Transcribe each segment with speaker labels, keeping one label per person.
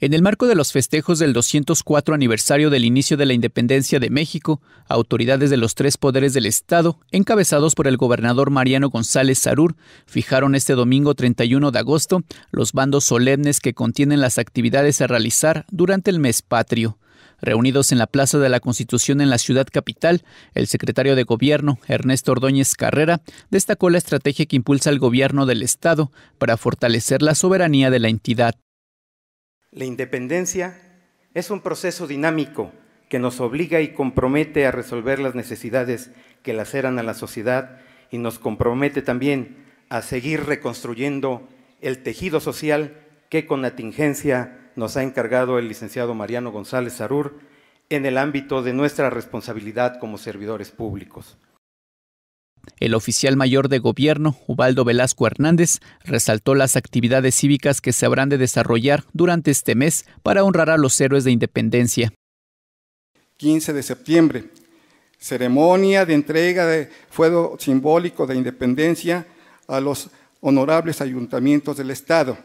Speaker 1: En el marco de los festejos del 204 aniversario del inicio de la independencia de México, autoridades de los tres poderes del Estado, encabezados por el gobernador Mariano González Sarur, fijaron este domingo 31 de agosto los bandos solemnes que contienen las actividades a realizar durante el mes patrio. Reunidos en la Plaza de la Constitución en la ciudad capital, el secretario de Gobierno, Ernesto Ordóñez Carrera, destacó la estrategia que impulsa el gobierno del Estado para fortalecer la soberanía de la entidad.
Speaker 2: La independencia es un proceso dinámico que nos obliga y compromete a resolver las necesidades que laceran a la sociedad y nos compromete también a seguir reconstruyendo el tejido social que con atingencia nos ha encargado el licenciado Mariano González Arur en el ámbito de nuestra responsabilidad como servidores públicos.
Speaker 1: El oficial mayor de gobierno, Ubaldo Velasco Hernández, resaltó las actividades cívicas que se habrán de desarrollar durante este mes para honrar a los héroes de independencia.
Speaker 3: 15 de septiembre, ceremonia de entrega de fuego simbólico de independencia a los honorables ayuntamientos del Estado,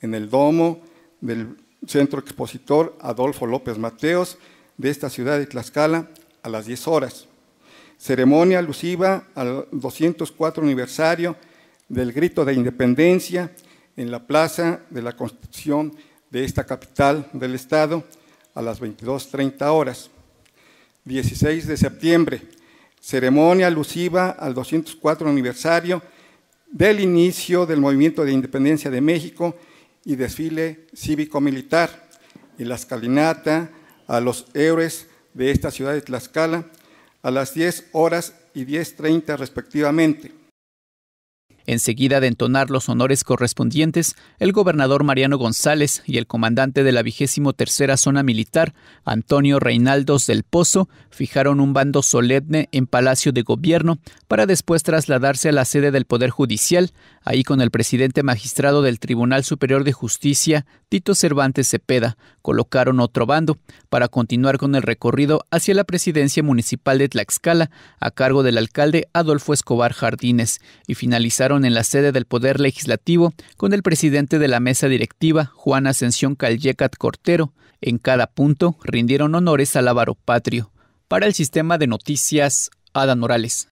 Speaker 3: en el domo del Centro Expositor Adolfo López Mateos de esta ciudad de Tlaxcala a las 10 horas ceremonia alusiva al 204 aniversario del grito de independencia en la plaza de la Constitución de esta capital del Estado a las 22.30 horas. 16 de septiembre, ceremonia alusiva al 204 aniversario del inicio del movimiento de independencia de México y desfile cívico-militar en la escalinata a los héroes de esta ciudad de Tlaxcala a las 10 horas y 10.30
Speaker 1: respectivamente. Enseguida de entonar los honores correspondientes, el gobernador Mariano González y el comandante de la vigésimo tercera zona militar, Antonio Reinaldos del Pozo, fijaron un bando solemne en Palacio de Gobierno para después trasladarse a la sede del Poder Judicial, ahí con el presidente magistrado del Tribunal Superior de Justicia, Tito Cervantes Cepeda, colocaron otro bando para continuar con el recorrido hacia la presidencia municipal de Tlaxcala a cargo del alcalde Adolfo Escobar Jardines y finalizaron en la sede del Poder Legislativo con el presidente de la mesa directiva, Juan Ascensión Callecat Cortero. En cada punto rindieron honores al Ávaro Patrio. Para el sistema de noticias, Ada Morales.